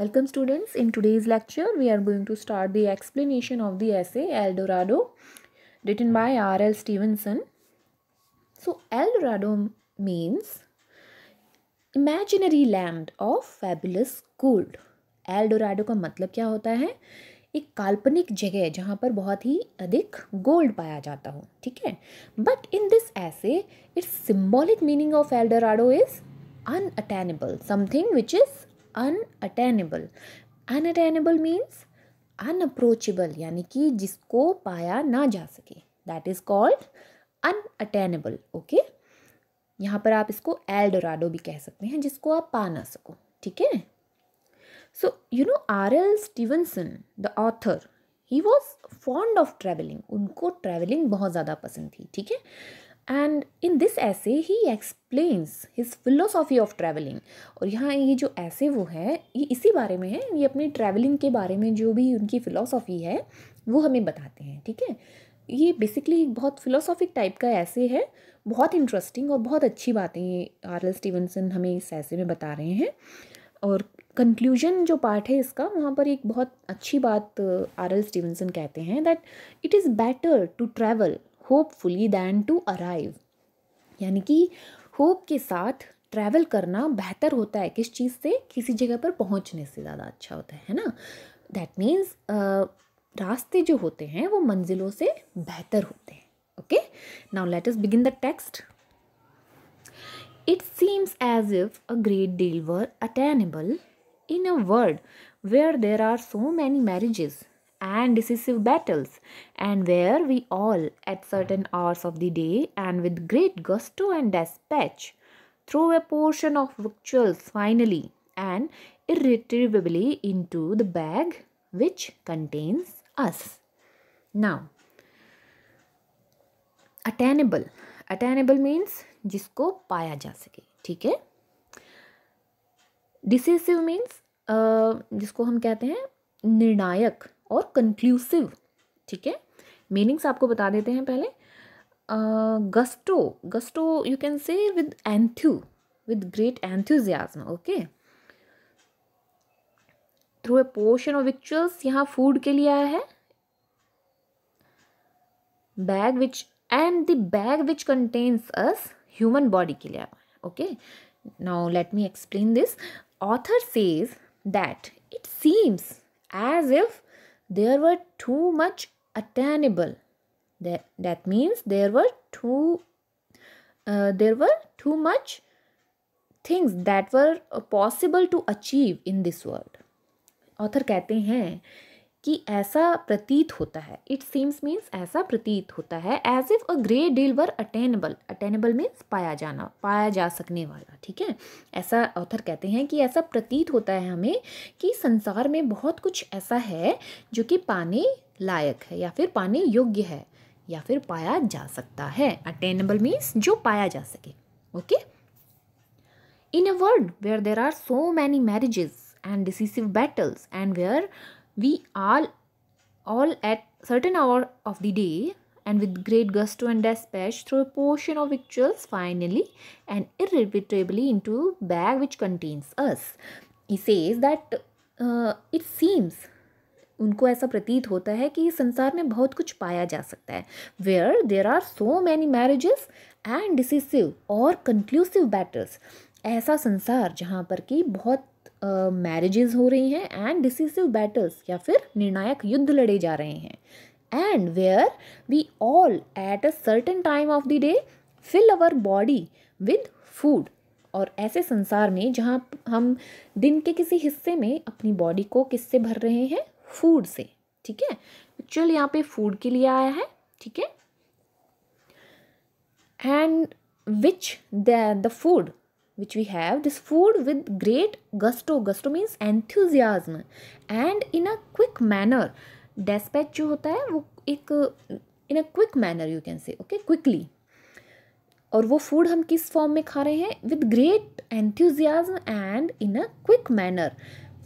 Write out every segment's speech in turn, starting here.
Welcome students. In today's lecture, we are going to start the explanation of the essay El Dorado written by R.L. Stevenson. So El Dorado means imaginary land of fabulous gold. El Dorado का मतलब क्या होता है एक काल्पनिक जगह जहाँ पर बहुत ही अधिक गोल्ड पाया जाता हो ठीक है but in this essay it's symbolic meaning of Eldorado is unattainable something which is unattainable unattainable means unapproachable यानी कि जिसको पाया ना जा सके that is called unattainable okay यहाँ पर आप इसको एल्डोराडो भी कह सकते हैं जिसको आप पा ना सको ठीक है so you know R L Stevenson the author he was fond of travelling उनको ट्रैवलिंग बहुत ज़्यादा पसंद थी ठीक है and in this essay he explains his philosophy of travelling और यहाँ ये जो ऐसे वो है ये इसी बारे में है ये अपने ट्रैवलिंग के बारे में जो भी उनकी फ़िलोसॉफ़ी है वो हमें बताते हैं ठीक है ये बेसिकली एक बहुत फिलोसॉफिक टाइप का ऐसे है बहुत इंटरेस्टिंग और बहुत अच्छी बातें ये आर एल स्टीवनसन हमें इस ऐसे में बता रहे हैं और कंक्लूजन जो पार्ट है इसका वहाँ पर एक बहुत अच्छी बात आर एल स्टीवनसन कहते हैं that it is better to travel hopefully than to arrive यानी कि होप के साथ ट्रैवल करना बेहतर होता है किस चीज़ से किसी जगह पर पहुंचने से ज़्यादा अच्छा होता है ना दैट मीन्स रास्ते जो होते हैं वो मंजिलों से बेहतर होते हैं okay now let us begin the text it seems as if a great deal were attainable in a world where there are so many marriages and decisive battles, and where we all, at certain hours of the day and with great gusto and dispatch throw a portion of victuals finally and irretrievably into the bag which contains us. Now, attainable attainable means जिसको पाया जा सके ठीक है decisive means जिसको हम कहते हैं निर्णायक और कंक्लूसिव ठीक है मीनिंग्स आपको बता देते हैं पहले gusto gusto you can say with enthu with great enthusiasm okay through a portion of victuals यहाँ फूड के लिए आया है bag which and the bag which contains us human body के लिए आया okay now let me explain this author says that it seems as if there were too much attainable that, that means there were too uh, there were too much things that were possible to achieve in this world author कहते हैं कि ऐसा प्रतीत होता है it seems means ऐसा प्रतीत होता है as if a great deal were attainable attainable means पाया जाना पाया जा सकने वाला ठीक है ऐसा ऑथर कहते हैं कि ऐसा प्रतीत होता है हमें कि संसार में बहुत कुछ ऐसा है जो कि पाने लायक है या फिर पाने योग्य है या फिर पाया जा सकता है अटेनेबल मीन्स जो पाया जा सके okay in a world where there are so many marriages and decisive battles and where we all all at certain hour of the day and with great gusto and despatch throw a portion of victuals finally and irrevocably into bag which contains us he says that uh, it seems उनको ऐसा प्रतीत होता है कि संसार में बहुत कुछ पाया जा सकता है where there are so many marriages and decisive और कंक्लूसिव बैटल्स ऐसा संसार जहाँ पर कि बहुत मैरिजेस uh, हो रही हैं एंड डिसिसिव बैटल्स या फिर निर्णायक युद्ध लड़े जा रहे हैं and where we all at a certain time of the day fill our body with food और ऐसे संसार में जहाँ हम दिन के किसी हिस्से में अपनी बॉडी को किससे भर रहे हैं फूड से ठीक है एक्चुअल यहाँ पे फूड के लिए आया है ठीक है and which the, the food which we have this food with great gusto gusto means enthusiasm and in a quick manner dispatch jo hota hai wo ek in a quick manner you can say okay quickly और वो food हम किस form में खा रहे हैं with great enthusiasm and in a quick manner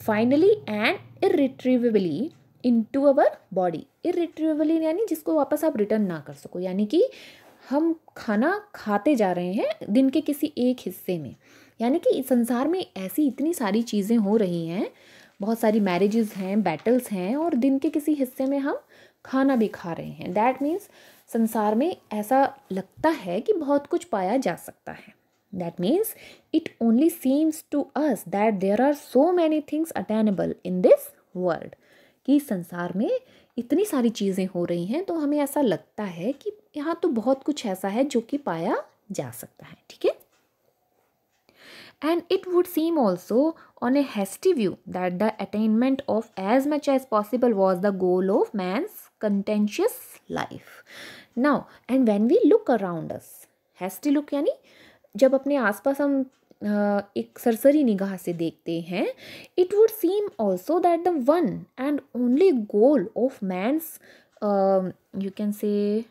finally and irretrievably into our body irretrievably यानी जिसको वापस आप रिटर्न ना कर सको यानी कि हम खाना खाते जा रहे हैं दिन के किसी एक हिस्से में यानी कि संसार में ऐसी इतनी सारी चीज़ें हो रही हैं बहुत सारी मैरिजेस हैं बैटल्स हैं और दिन के किसी हिस्से में हम खाना भी खा रहे हैं दैट मीन्स संसार में ऐसा लगता है कि बहुत कुछ पाया जा सकता है that means it only seems to us that there are so many things attainable in this world कि संसार में इतनी सारी चीज़ें हो रही हैं तो हमें ऐसा लगता है कि यहाँ तो बहुत कुछ ऐसा है जो कि पाया जा सकता है ठीक है and it would seem also on a hasty view that the attainment of as much as possible was the goal of man's contentious life now and when we look around us hasty look यानी जब अपने आसपास हम एक सरसरी निगाह से देखते हैं it would seem also that the one and only goal of man's you can say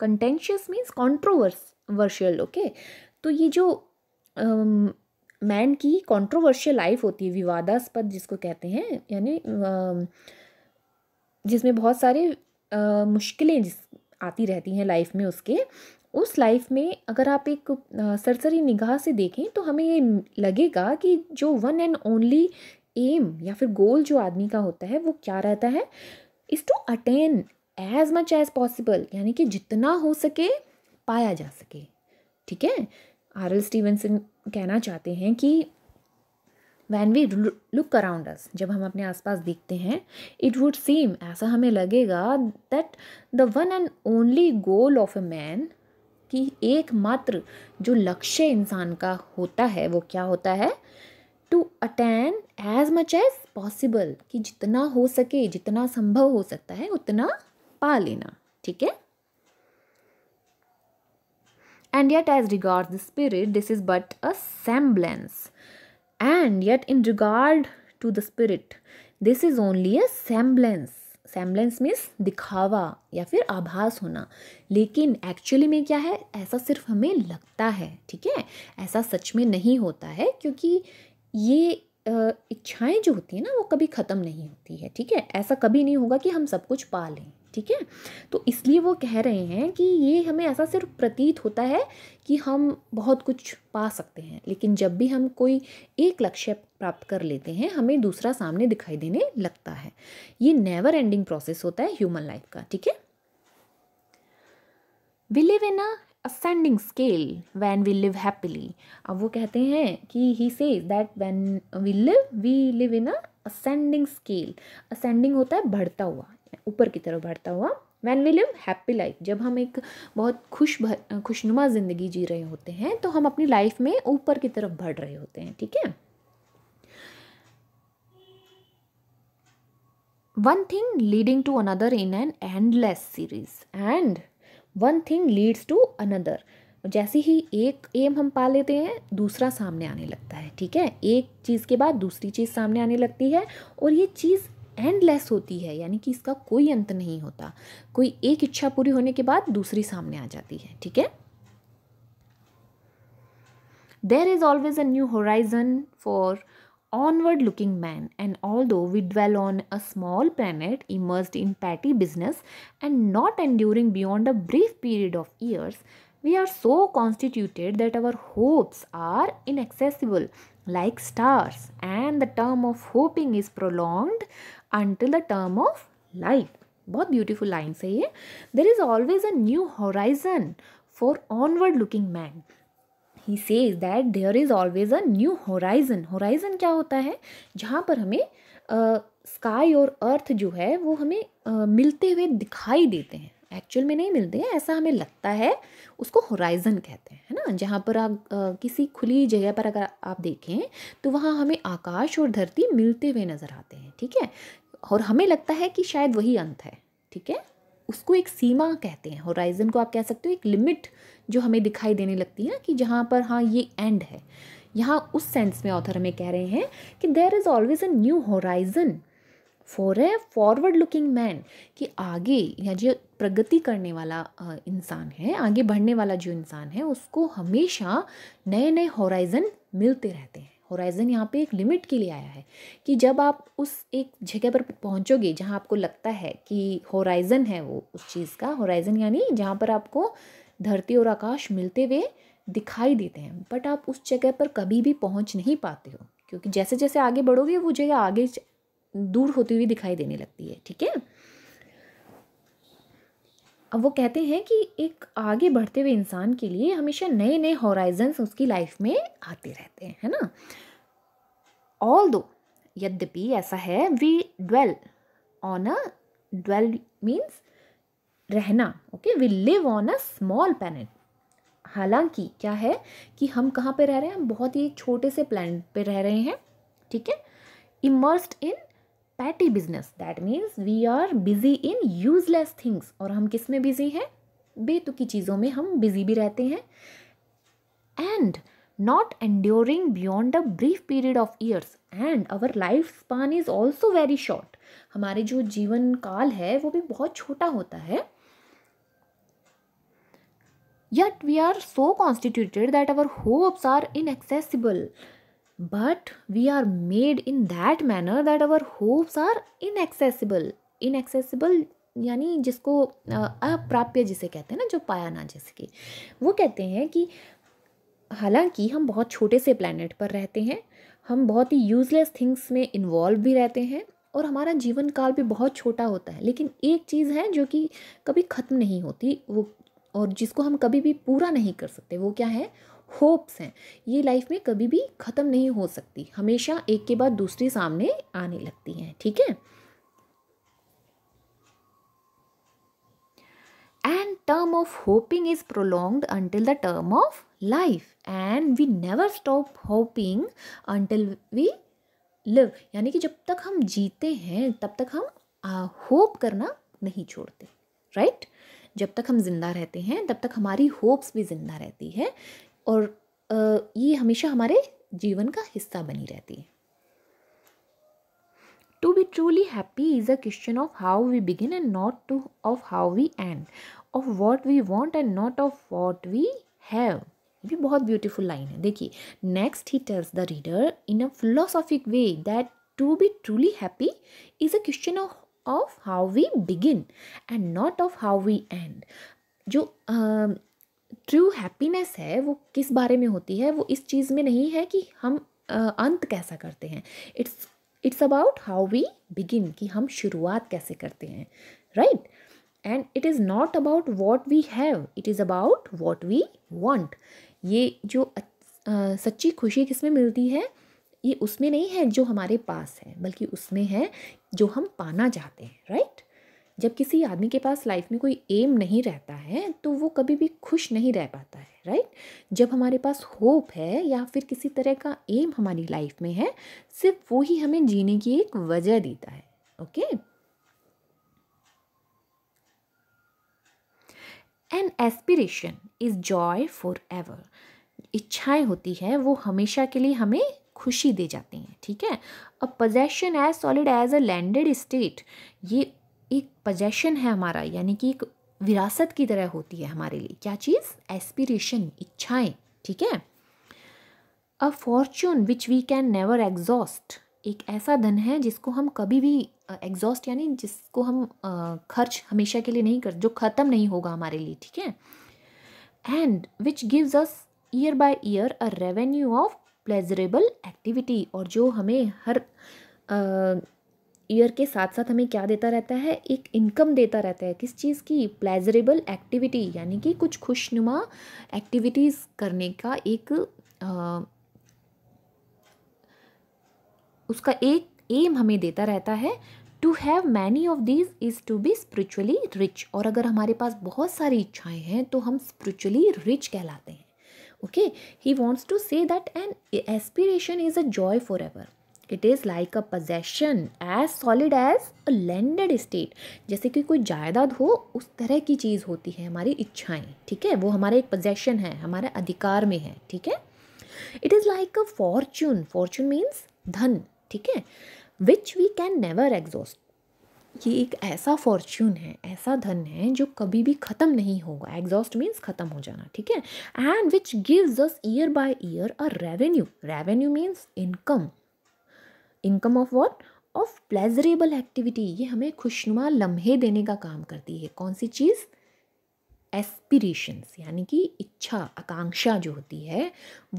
contentious means controversial okay तो ये जो मैन um, की कॉन्ट्रोवर्शियल लाइफ होती है विवादास्पद जिसको कहते हैं यानी uh, जिसमें बहुत सारे uh, मुश्किलें जिस आती रहती हैं लाइफ में उसके उस लाइफ में अगर आप एक सरसरी निगाह से देखें तो हमें ये लगेगा कि जो वन एंड ओनली एम या फिर गोल जो आदमी का होता है वो क्या रहता है is to attain as much as possible यानी कि जितना हो सके पाया जा सके ठीक है आर एल स्टीवनसन कहना चाहते हैं कि when we look around us जब हम अपने आसपास देखते हैं इट वुड सीम ऐसा हमें लगेगा that the one and only goal of a man कि एकमात्र जो लक्ष्य इंसान का होता है वो क्या होता है to attain as much as possible कि जितना हो सके जितना संभव हो सकता है उतना पा लेना ठीक है and yet as regard the spirit this is but a semblance and yet in regard to the spirit this is only a semblance semblance means दिखावा या फिर आभास होना लेकिन एक्चुअली में क्या है ऐसा सिर्फ हमें लगता है ठीक है ऐसा सच में नहीं होता है क्योंकि ये इच्छाएं जो होती है ना वो कभी ख़त्म नहीं होती है ठीक है ऐसा कभी नहीं होगा कि हम सब कुछ पा लें ठीक है तो इसलिए वो कह रहे हैं कि ये हमें ऐसा सिर्फ प्रतीत होता है कि हम बहुत कुछ पा सकते हैं लेकिन जब भी हम कोई एक लक्ष्य प्राप्त कर लेते हैं हमें दूसरा सामने दिखाई देने लगता है ये नेवर एंडिंग प्रोसेस होता है ह्यूमन लाइफ का ठीक है we live in ascending scale when we live happily अब वो कहते हैं कि he says that when we live we live in ascending scale ascending होता है बढ़ता हुआ ऊपर की तरफ बढ़ता हुआ when we live happy life जब हम एक बहुत खुश भर खुशनुमा ज़िंदगी जी रहे होते हैं तो हम अपनी लाइफ में ऊपर की तरफ बढ़ रहे होते हैं ठीक है one thing leading to another in an endless series and one thing leads to another जैसे ही एक एम हम पा लेते हैं दूसरा सामने आने लगता है ठीक है एक चीज़ के बाद दूसरी चीज़ सामने आने लगती है और ये चीज़ एंडलेस होती है यानी कि इसका कोई अंत नहीं होता कोई एक इच्छा पूरी होने के बाद दूसरी सामने आ जाती है ठीक है there is always a new horizon for onward looking man and although we dwell on a small planet immerse in petty business and not enduring beyond a brief period of years we are so constituted that our hopes are inaccessible like stars and the term of hoping is prolonged until the term of life बहुत beautiful line है ये there is always a new horizon for onward looking man he says that there is always a new horizon horizon क्या होता है जहाँ पर हमें sky और अर्थ जो है वो हमें uh, मिलते हुए दिखाई देते हैं एक्चुअल में नहीं मिलते हैं ऐसा हमें लगता है उसको होराइजन कहते हैं है ना जहाँ पर आप किसी खुली जगह पर अगर आप देखें तो वहाँ हमें आकाश और धरती मिलते हुए नज़र आते हैं ठीक है और हमें लगता है कि शायद वही अंत है ठीक है उसको एक सीमा कहते हैं होराइजन को आप कह सकते हो एक लिमिट जो हमें दिखाई देने लगती है ना कि जहाँ पर हाँ ये एंड है यहाँ उस सेंस में ऑथर हमें कह रहे हैं कि there is always a new horizon for a forward looking man कि आगे या जो प्रगति करने वाला इंसान है आगे बढ़ने वाला जो इंसान है उसको हमेशा नए नए होराइजन मिलते रहते हैं होराइज़न यहाँ पे एक लिमिट के लिए आया है कि जब आप उस एक जगह पर पहुँचोगे जहाँ आपको लगता है कि होराइज़न है वो उस चीज़ का होराइज़न यानी जहाँ पर आपको धरती और आकाश मिलते हुए दिखाई देते हैं बट आप उस जगह पर कभी भी पहुँच नहीं पाते हो क्योंकि जैसे जैसे आगे बढ़ोगे वो जगह आगे दूर होती हुई दिखाई देने लगती है ठीक है अब वो कहते हैं कि एक आगे बढ़ते हुए इंसान के लिए हमेशा नए नए हॉराइजन्स उसकी लाइफ में आते रहते हैं है ना ऑल दो यद्यपि ऐसा है we dwell on a dwell means रहना okay we live on a small planet हालांकि क्या है कि हम कहाँ पे रह रहे हैं हम बहुत ही छोटे से प्लान पे रह रहे हैं ठीक है immersed in petty business that means we are busy in useless things और हम किस में बिजी हैं बेतुकी चीज़ों में हम बिजी भी रहते हैं and not enduring beyond a brief period of years and our life span is also very short हमारे जो जीवन काल है वो भी बहुत छोटा होता है yet we are so constituted that our hopes are inaccessible but we are made in that manner that our hopes are inaccessible inaccessible यानी जिसको अप्राप्य जिसे कहते हैं ना जो पाया ना कि वो कहते हैं कि हालांकि हम बहुत छोटे से प्लानट पर रहते हैं हम बहुत ही यूज़लेस थिंग्स में इन्वॉल्व भी रहते हैं और हमारा जीवन काल भी बहुत छोटा होता है लेकिन एक चीज़ है जो कि कभी ख़त्म नहीं होती वो और जिसको हम कभी भी पूरा नहीं कर सकते वो क्या है होप्स हैं ये लाइफ में कभी भी ख़त्म नहीं हो सकती हमेशा एक के बाद दूसरी सामने आने लगती हैं ठीक है and term of hoping is prolonged until the term of life and we never stop hoping until we live यानी कि जब तक हम जीते हैं तब तक हम होप करना नहीं छोड़ते राइट right? जब तक हम जिंदा रहते हैं तब तक हमारी होप्स भी जिंदा रहती है और ये हमेशा हमारे जीवन का हिस्सा बनी रहती है to be truly happy is a question of how we begin and not to of how we end of what we want and not of what we have भी बहुत ब्यूटीफुल लाइन है देखिए next he tells the reader in a philosophic way that to be truly happy is a question of of how we begin and not of how we end जो uh, true happiness है वो किस बारे में होती है वो इस चीज़ में नहीं है कि हम अंत कैसा करते हैं it's it's about how we begin कि हम शुरुआत कैसे करते हैं right and it is not about what we have it is about what we want ये जो आ, सच्ची खुशी किस में मिलती है ये उसमें नहीं है जो हमारे पास है बल्कि उसमें है जो हम पाना चाहते हैं राइट जब किसी आदमी के पास लाइफ में कोई एम नहीं रहता है तो वो कभी भी खुश नहीं रह पाता है राइट जब हमारे पास होप है या फिर किसी तरह का एम हमारी लाइफ में है सिर्फ वो ही हमें जीने की एक वजह देता है okay an aspiration is joy forever इच्छाएं होती है वो हमेशा के लिए हमें खुशी दे जाती हैं ठीक है a possession as solid as a landed estate ये एक पोजेशन है हमारा यानी कि एक विरासत की तरह होती है हमारे लिए क्या चीज़ एस्पिरेशन इच्छाएं ठीक है a fortune which we can never exhaust एक ऐसा धन है जिसको हम कभी भी एग्जॉस्ट यानी जिसको हम खर्च हमेशा के लिए नहीं कर जो ख़त्म नहीं होगा हमारे लिए ठीक है and which gives us year by year a revenue of pleasurable activity और जो हमें हर ईयर के साथ साथ हमें क्या देता रहता है एक इनकम देता रहता है किस चीज़ की प्लेजरेबल एक्टिविटी यानी कि कुछ खुशनुमा एक्टिविटीज़ करने का एक आ, उसका एक एम हमें देता रहता है to have many of these is to be spiritually rich और अगर हमारे पास बहुत सारी इच्छाएं हैं तो हम स्परिचुअली रिच कहलाते हैं okay he wants to say that an aspiration is a joy forever it is like a possession as solid as a landed estate जैसे कि कोई जायदाद हो उस तरह की चीज़ होती है हमारी इच्छाएं ठीक है वो हमारे एक पजेशन है हमारे अधिकार में है ठीक है it is like a fortune fortune means धन ठीक है which we can never exhaust ये एक ऐसा फॉर्च्यून है ऐसा धन है जो कभी भी ख़त्म नहीं होगा एग्जॉस्ट मीन्स ख़त्म हो जाना ठीक है and which gives us year by year a revenue revenue means income income of what of pleasurable activity ये हमें खुशनुमा लम्हे देने का काम करती है कौन सी चीज़ एस्पिरेशंस यानी कि इच्छा आकांक्षा जो होती है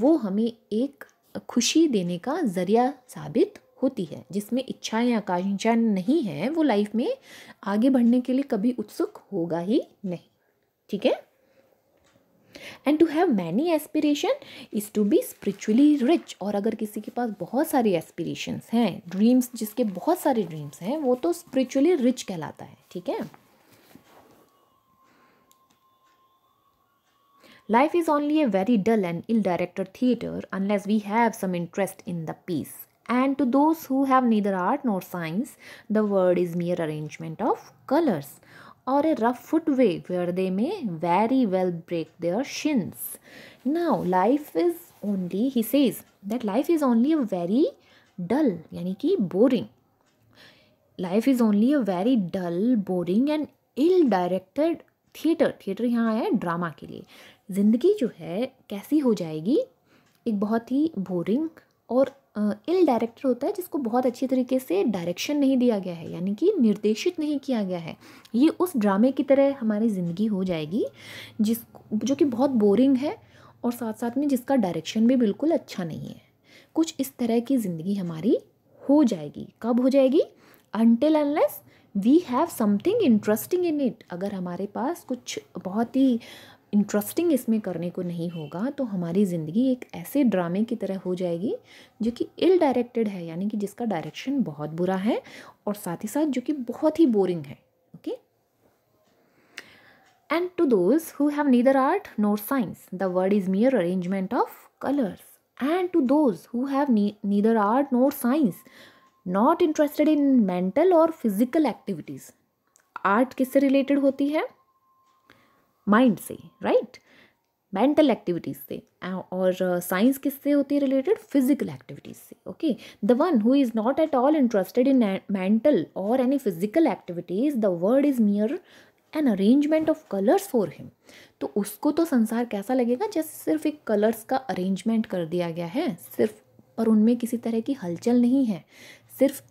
वो हमें एक खुशी देने का ज़रिया साबित होती है जिसमें इच्छाएं आकांक्षा नहीं है वो लाइफ में आगे बढ़ने के लिए कभी उत्सुक होगा ही नहीं ठीक है and to have many aspiration is to be spiritually rich और अगर किसी के पास बहुत सारे एस्पिरेशंस हैं ड्रीम्स जिसके बहुत सारे ड्रीम्स हैं वो तो स्परिचुअली रिच कहलाता है ठीक है life is only a very dull and ill director theatre unless we have some interest in the piece and to those who have neither art nor science the word is mere arrangement of colours or a rough footway where they may very well break their shins. Now, life is only, he says, that life is only a very dull, yani ki boring. Life is only a very dull, boring and ill directed theatre theatre यहाँ आया है drama के लिए ज़िंदगी जो है कैसी हो जाएगी एक बहुत ही बोरिंग और इल डायरेक्टर होता है जिसको बहुत अच्छी तरीके से डायरेक्शन नहीं दिया गया है यानी कि निर्देशित नहीं किया गया है ये उस ड्रामे की तरह हमारी ज़िंदगी हो जाएगी जिस जो कि बहुत बोरिंग है और साथ साथ में जिसका डायरेक्शन भी बिल्कुल अच्छा नहीं है कुछ इस तरह की ज़िंदगी हमारी हो जाएगी कब हो जाएगी until unless we have something interesting in it अगर हमारे पास कुछ बहुत ही इंटरेस्टिंग इसमें करने को नहीं होगा तो हमारी ज़िंदगी एक ऐसे ड्रामे की तरह हो जाएगी जो कि इल डायरेक्टेड है यानी कि जिसका डायरेक्शन बहुत बुरा है और साथ ही साथ जो कि बहुत ही बोरिंग है okay and to those who have neither art nor science the word is mere arrangement of colours and to those who have neither art nor science not interested in mental और physical activities art किससे related होती है mind से right mental activities से uh, और science uh, किससे होती है रिलेटेड फिजिकल एक्टिविटीज़ से okay the one who is not at all interested in mental और any physical activities the word is mere an arrangement of colours for him तो उसको तो संसार कैसा लगेगा जैसे सिर्फ एक कलर्स का अरेंजमेंट कर दिया गया है सिर्फ पर उनमें किसी तरह की हलचल नहीं है सिर्फ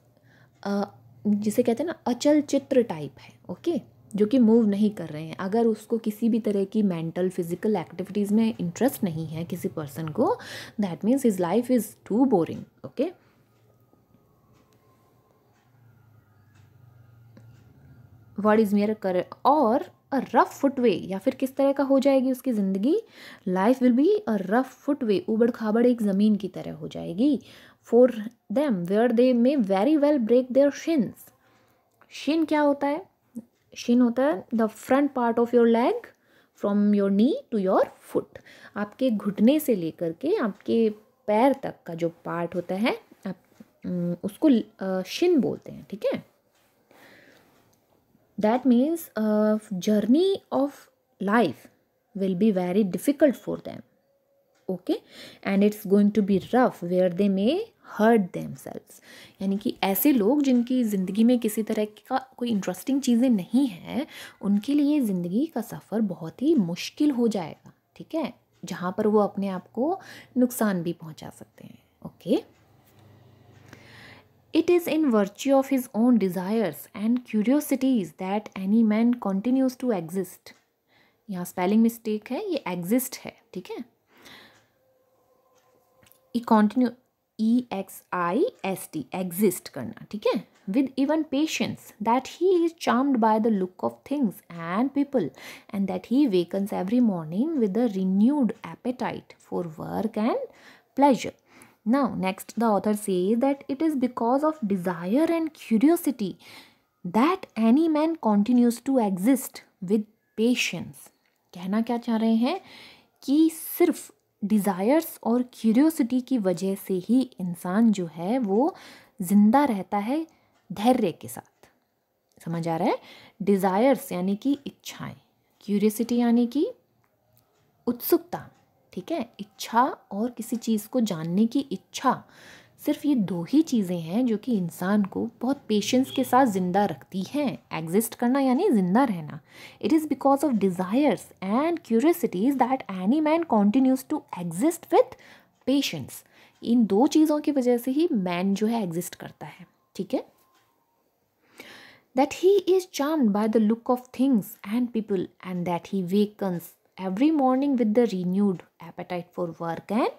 आ, uh, जिसे कहते हैं ना अचल चित्र टाइप है ओके जो कि मूव नहीं कर रहे हैं अगर उसको किसी भी तरह की मेंटल फिजिकल एक्टिविटीज़ में इंटरेस्ट नहीं है किसी पर्सन को that means his life is too boring okay word is mere कर और अ रफ फुटवे या फिर किस तरह का हो जाएगी उसकी ज़िंदगी life will be a rough footway उबड़ खाबड़ एक ज़मीन की तरह हो जाएगी for them where they may very well break their shins shin क्या होता है शिन होता है the front part of your leg from your knee to your foot आपके घुटने से लेकर के आपके पैर तक का जो पार्ट होता है आप उसको शिन बोलते हैं ठीक है that means journey of life will be very difficult for them okay and it's going to be rough where they may hurt them यानी कि ऐसे लोग जिनकी ज़िंदगी में किसी तरह का कोई इंटरेस्टिंग चीज़ें नहीं हैं उनके लिए ज़िंदगी का सफ़र बहुत ही मुश्किल हो जाएगा ठीक है जहाँ पर वो अपने आप को नुकसान भी पहुँचा सकते हैं okay it is in virtue of his own desires and curiosities that any man continues to exist यहाँ स्पेलिंग मिस्टेक है ये एग्जिस्ट है ठीक है continue E X I S T exist करना ठीक है with even patience that he is charmed by the look of things and people and that he wakens every morning with a renewed appetite for work and pleasure now next the author से that it is because of desire and curiosity that any man continues to exist with patience कहना क्या चाह रहे हैं कि सिर्फ desires और curiosity की वजह से ही इंसान जो है वो ज़िंदा रहता है धैर्य के साथ समझ आ रहा है डिज़ायर्स यानी कि इच्छाएं क्यूरियोसिटी यानी कि उत्सुकता ठीक है इच्छा और किसी चीज़ को जानने की इच्छा सिर्फ ये दो ही चीज़ें हैं जो कि इंसान को बहुत पेशेंस के साथ ज़िंदा रखती हैं एग्जिस्ट करना यानी ज़िंदा रहना it is because of desires and curiosities that any man continues to exist with patience इन दो चीज़ों की वजह से ही मैन जो है एग्जिस्ट करता है ठीक है that he is charmed by the look of things and people and that he wakens every morning with the renewed appetite for work and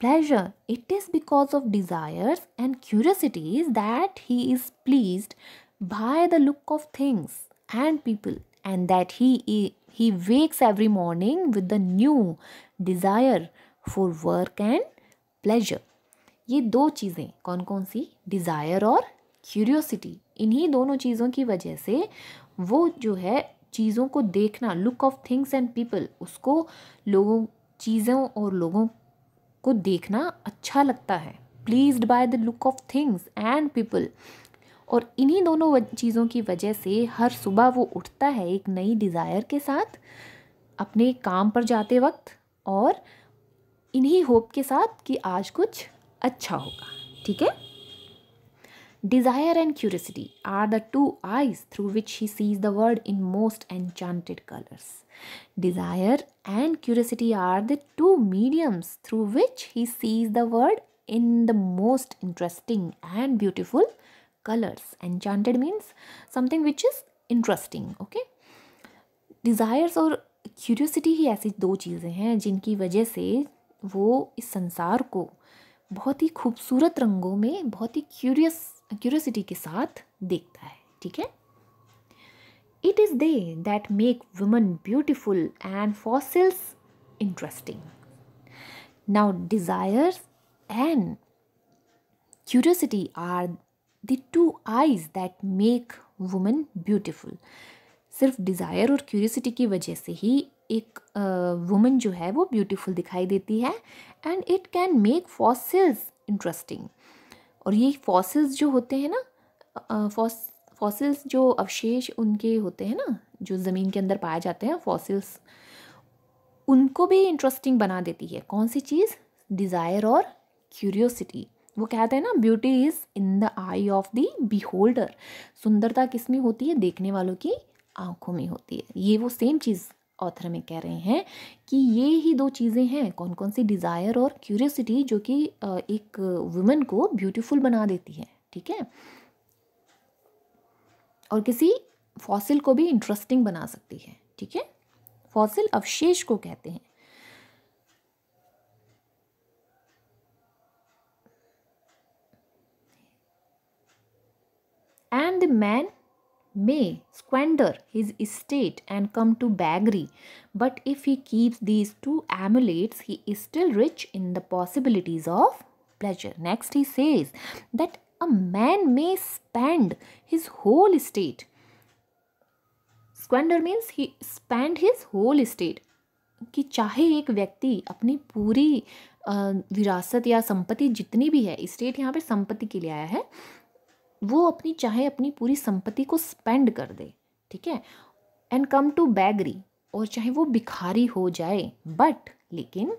pleasure. It is because of desires and curiosities that he is pleased by the look of things and people and that he, he wakes every morning with the new desire for work and pleasure. ये दो चीज़ें कौन कौन सी desire और curiosity इन्हीं दोनों चीज़ों की वजह से वो जो है चीज़ों को देखना look of things and people उसको लोगों चीज़ों और लोगों को देखना अच्छा लगता है pleased by the look of things and people और इन्हीं दोनों चीज़ों की वजह से हर सुबह वो उठता है एक नई डिज़ायर के साथ अपने काम पर जाते वक्त और इन्हीं होप के साथ कि आज कुछ अच्छा होगा ठीक है Desire and curiosity are the two eyes through which he sees the world in most enchanted colors. Desire and curiosity are the two mediums through which he sees the world in the most interesting and beautiful colors. Enchanted means something which is interesting, okay? Desires और curiosity ही ऐसी दो चीज़ें हैं जिनकी वजह से वो इस संसार को बहुत ही खूबसूरत रंगों में बहुत ही क्यूरियस क्यूरोसिटी के साथ देखता है ठीक है it is they that make woman beautiful and fossils interesting now desire and curiosity are the two eyes that make woman beautiful सिर्फ डिज़ायर और क्यूरसिटी की वजह से ही एक वुमेन जो है वो ब्यूटिफुल दिखाई देती है and it can make fossils interesting और ये फॉसिल्स जो होते हैं ना फॉस फॉसिल्स जो अवशेष उनके होते हैं ना जो ज़मीन के अंदर पाए जाते हैं फॉसिल्स उनको भी इंटरेस्टिंग बना देती है कौन सी चीज़ डिज़ायर और क्यूरियोसिटी वो कहते हैं ना beauty is in the eye of the beholder सुंदरता किस में होती है देखने वालों की आँखों में होती है ये वो सेम चीज़ ऑथर में कह रहे हैं कि ये ही दो चीज़ें हैं कौन कौन सी डिज़ायर और क्यूरियोसिटी जो कि एक वुमेन को ब्यूटीफुल बना देती है ठीक है और किसी फॉसिल को भी इंटरेस्टिंग बना सकती है ठीक है फॉसिल अवशेष को कहते हैं and man may squander his estate and come to beggary, but if he keeps these two amulets, he is still rich in the possibilities of pleasure. Next, he says that a man may spend his whole estate. Squander means he spend his whole estate कि चाहे एक व्यक्ति अपनी पूरी विरासत या संपत्ति जितनी भी है स्टेट यहाँ पे संपत्ति के लिए आया है वो अपनी चाहे अपनी पूरी संपत्ति को स्पेंड कर दे ठीक है एंड कम टू बैगरी और चाहे वो भिखारी हो जाए बट लेकिन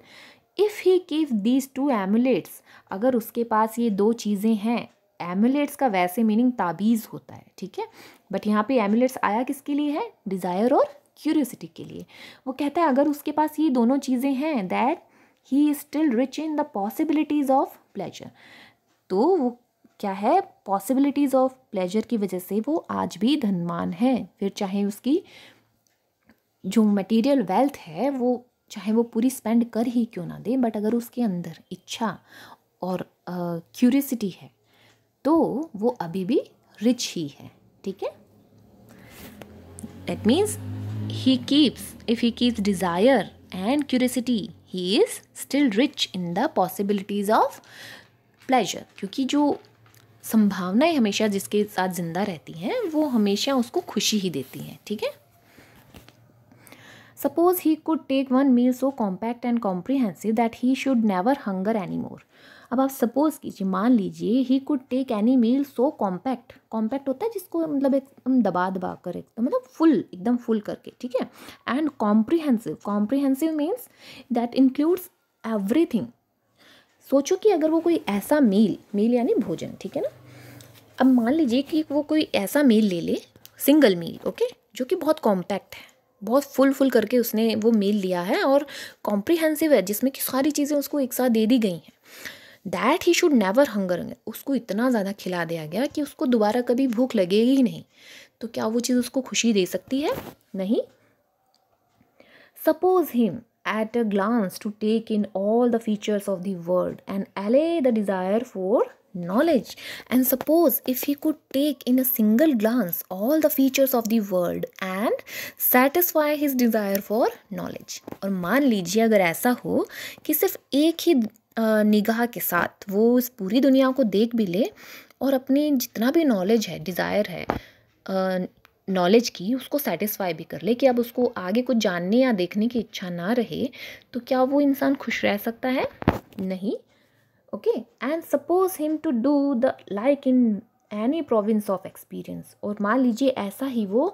इफ़ ही कीव दीज टू एमुलेट्स अगर उसके पास ये दो चीज़ें हैं एमुलेट्स का वैसे मीनिंग ताबीज़ होता है ठीक है बट यहाँ पे एमुलेट्स आया किसके लिए है डिज़ायर और क्यूरियोसिटी के लिए वो कहता है अगर उसके पास ये दोनों चीज़ें हैं that he is still rich in the possibilities of pleasure तो वो क्या है पॉसिबिलिटीज़ ऑफ प्लेजर की वजह से वो आज भी धनवान है फिर चाहे उसकी जो मटेरियल वेल्थ है वो चाहे वो पूरी स्पेंड कर ही क्यों ना दे बट अगर उसके अंदर इच्छा और क्यूरियसिटी है तो वो अभी भी रिच ही है ठीक है that means he keeps if he keeps desire and curiosity he is still rich in the possibilities of pleasure क्योंकि जो संभावनाएं हमेशा जिसके साथ ज़िंदा रहती हैं वो हमेशा उसको खुशी ही देती हैं ठीक है suppose he could take one meal so compact and comprehensive that he should never hunger any more अब आप सपोज कीजिए मान लीजिए he could take any meal so compact compact होता है जिसको मतलब एकदम दबा दबा कर एकदम मतलब फुल एकदम फुल करके ठीक है and comprehensive comprehensive means that includes everything सोचो कि अगर वो कोई ऐसा मील मील यानी भोजन ठीक है ना अब मान लीजिए कि वो कोई ऐसा मील ले ले सिंगल मील ओके जो कि बहुत कॉम्पैक्ट है बहुत फुल फुल करके उसने वो मील लिया है और कॉम्प्रिहेंसिव है जिसमें कि सारी चीज़ें उसको एक साथ दे दी गई हैं that he should never hunger उसको इतना ज़्यादा खिला दिया गया कि उसको दोबारा कभी भूख लगेगी ही नहीं तो क्या वो चीज़ उसको खुशी दे सकती है नहीं suppose him at a glance to take in all the features of the world and allay the desire for knowledge. And suppose if he could take in a single glance all the features of the world and satisfy his desire for knowledge. aur maan lijiye agar aisa ho ki sirf ek hi निगाह के साथ वो इस पूरी दुनिया को देख भी ले और अपनी जितना भी नॉलेज है डिज़ायर है नॉलेज की उसको सेटिस्फाई भी कर ले कि अब उसको आगे कुछ जानने या देखने की इच्छा ना रहे तो क्या वो इंसान खुश रह सकता है नहीं okay and suppose him to do the like in any province of experience और मान लीजिए ऐसा ही वो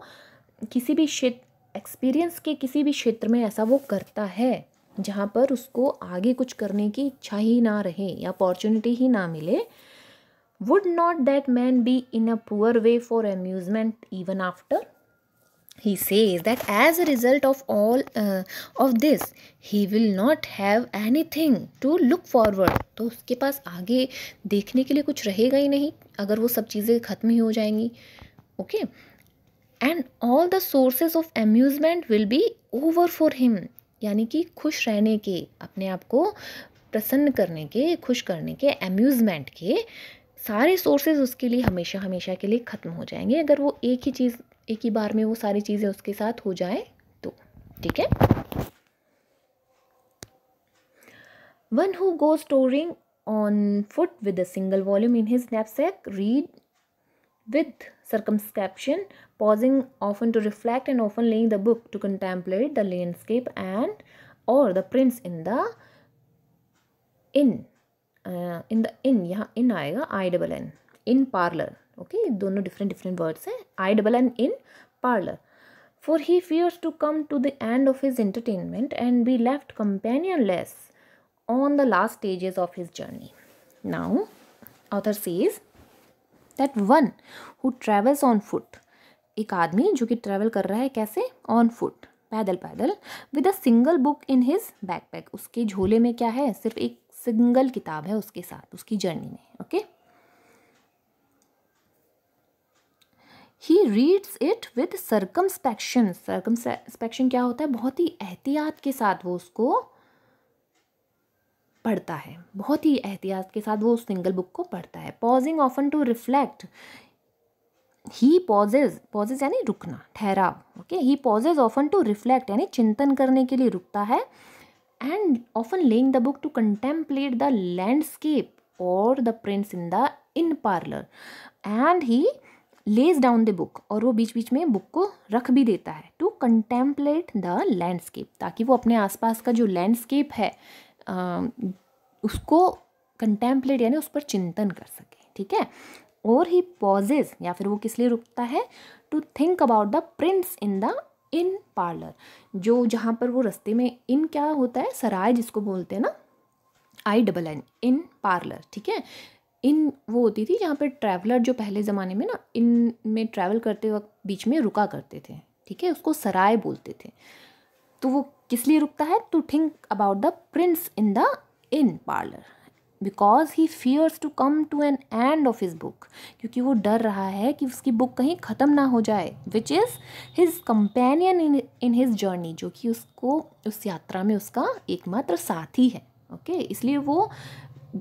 किसी भी क्षेत्र एक्सपीरियंस के किसी भी क्षेत्र में ऐसा वो करता है जहाँ पर उसको आगे कुछ करने की इच्छा ही ना रहे या अपॉर्चुनिटी ही ना मिले would not that man be in a poor way for amusement even after he says that as a result of all uh, of this he will not have anything to look forward तो उसके पास आगे देखने के लिए कुछ रहेगा ही नहीं अगर वो सब चीज़ें ख़त्म ही हो जाएंगी okay and all the sources of amusement will be over for him यानी कि खुश रहने के अपने आप को प्रसन्न करने के खुश करने के एम्यूज़मेंट के सारे सोर्सेज उसके लिए हमेशा हमेशा के लिए ख़त्म हो जाएंगे अगर वो एक ही चीज़ एक ही बार में वो सारी चीज़ें उसके साथ हो जाए तो ठीक है one who go storing on foot with a single volume in his sack read with circumspection pausing often to reflect and often laying the book to contemplate the landscape and और the prints in the inn in the inn यहाँ inn आएगा I double N inn parlour okay दोनों different different words हैं I double N inn parlour for he fears to come to the and of his entertainment and be left companionless on the last stages of his journey now author says that one who travels on foot एक आदमी जो कि travel कर रहा है कैसे on foot पैदल पैदल with a single book in his pack उसके झोले में क्या है सिर्फ एक सिंगल किताब है उसके साथ उसकी जर्नी में okay he reads it with circumspection circumspection क्या होता है बहुत ही एहतियात के साथ वो उसको पढ़ता है बहुत ही एहतियात के साथ वो उस सिंगल बुक को पढ़ता है pausing often to reflect he pauses pauses यानी रुकना ठहराव okay he pauses often to reflect यानी चिंतन करने के लिए रुकता है and often laying the book to contemplate the landscape और the prints in the inn parlour and he lays down the book और वो बीच बीच में बुक को रख भी देता है टू कंटेम्पलेट द लैंडस्केप ताकि वो अपने आसपास का जो लैंडस्केप है उसको कंटेम्पलेट यानी उस पर चिंतन कर सके ठीक है और ही पॉजेज या फिर वो किस लिए रुकता है to think about the prints in the inn parlour जो जहाँ पर वो रस्ते में इन क्या होता है सराय जिसको बोलते हैं ना I double N inn parlour ठीक है इन वो होती थी जहाँ पर ट्रैवलर जो पहले ज़माने में ना इन में ट्रैवल करते वक्त बीच में रुका करते थे ठीक है उसको सराय बोलते थे तो वो किस लिए रुकता है to think about the prints in the inn parlour because he fears to come to an end of his book क्योंकि वो डर रहा है कि उसकी बुक कहीं ख़त्म ना हो जाए which is his companion in in his journey जो कि उसको उस यात्रा में उसका एकमात्र साथी है ओके okay? इसलिए वो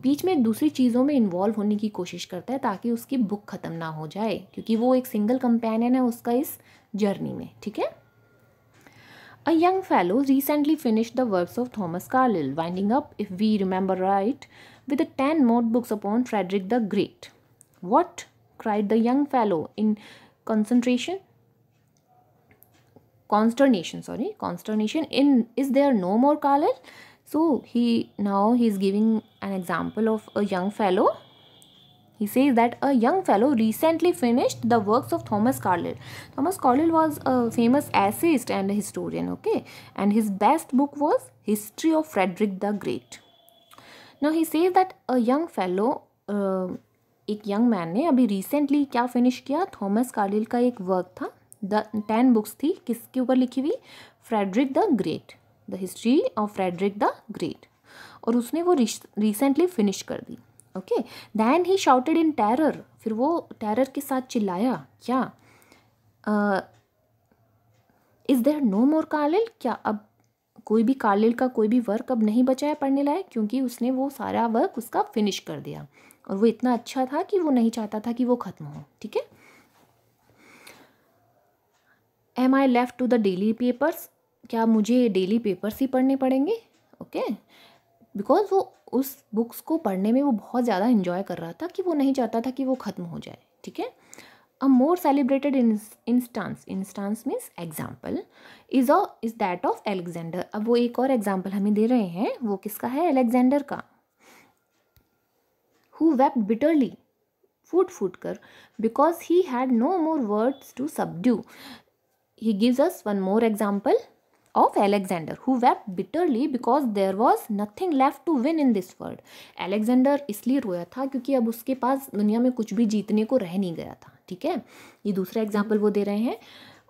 बीच में दूसरी चीज़ों में इन्वॉल्व होने की कोशिश करता है ताकि उसकी बुक ख़त्म ना हो जाए क्योंकि वो एक सिंगल कंपेनियन है उसका इस जर्नी में ठीक है A young fellow recently finished the works of Thomas Carlyle, winding up, if we remember right, with the ten more books upon Frederick the Great. What? cried the young fellow in concentration consternation sorry consternation in is there no more college so he now he's giving an example of a young fellow he says that a young fellow recently finished the works of thomas carlyle thomas carlyle was a famous essayist and a historian okay and his best book was history of frederick the great Now he says that a young fellow एक young man ने अभी recently क्या finish किया Thomas कार्डिल का एक work था the ten books थी किसके ऊपर लिखी हुई Frederick the great the history of Frederick the great और उसने वो रिसेंटली फिनिश कर दी okay then he shouted in terror फिर वो टेरर के साथ चिल्लाया क्या is there no more Carlyle क्या अब कोई भी कार्लिल का कोई भी वर्क अब नहीं बचा है पढ़ने लायक क्योंकि उसने वो सारा वर्क उसका फिनिश कर दिया और वो इतना अच्छा था कि वो नहीं चाहता था कि वो ख़त्म हो ठीक है am I left to the daily papers क्या मुझे डेली पेपर्स ही पढ़ने पड़ेंगे ओके बिकॉज वो उस बुक्स को पढ़ने में वो बहुत ज़्यादा इन्जॉय कर रहा था कि वो नहीं चाहता था कि वो ख़त्म हो जाए ठीक है a more celebrated instance instance means example is a is that of alexander अब वो एक और example हमें दे रहे हैं वो किसका है alexander का who wept bitterly फूट फूट कर because he had no more words to subdue he gives us one more example of Alexander who wept bitterly because there was nothing left to win in this world Alexander इसलिए रोया था क्योंकि अब उसके पास दुनिया में कुछ भी जीतने को रह नहीं गया था ठीक है ये दूसरा एग्जाम्पल वो दे रहे हैं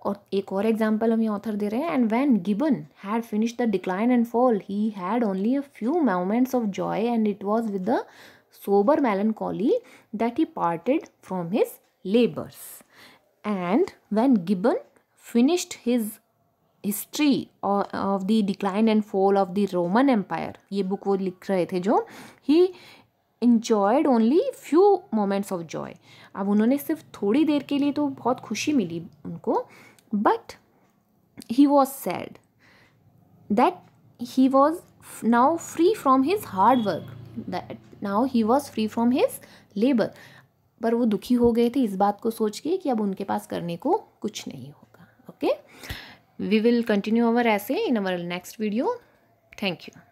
और एक और एग्जाम्पल हम ये ऑथर दे रहे हैं and when Gibbon had finish the decline and fall he had only a few moments of joy and it was with the sober colly that he parted from his labours and when Gibbon finished his history of the decline and fall of the Roman Empire ये book वो लिख रहे थे जो he enjoyed only few moments of joy अब उन्होंने सिर्फ थोड़ी देर के लिए तो बहुत खुशी मिली उनको but he was sad that he was now free from his hard work that now he was free from his labour पर वो दुखी हो गए थे इस बात को सोच के कि अब उनके पास करने को कुछ नहीं होगा okay we will continue our essay in our next video thank you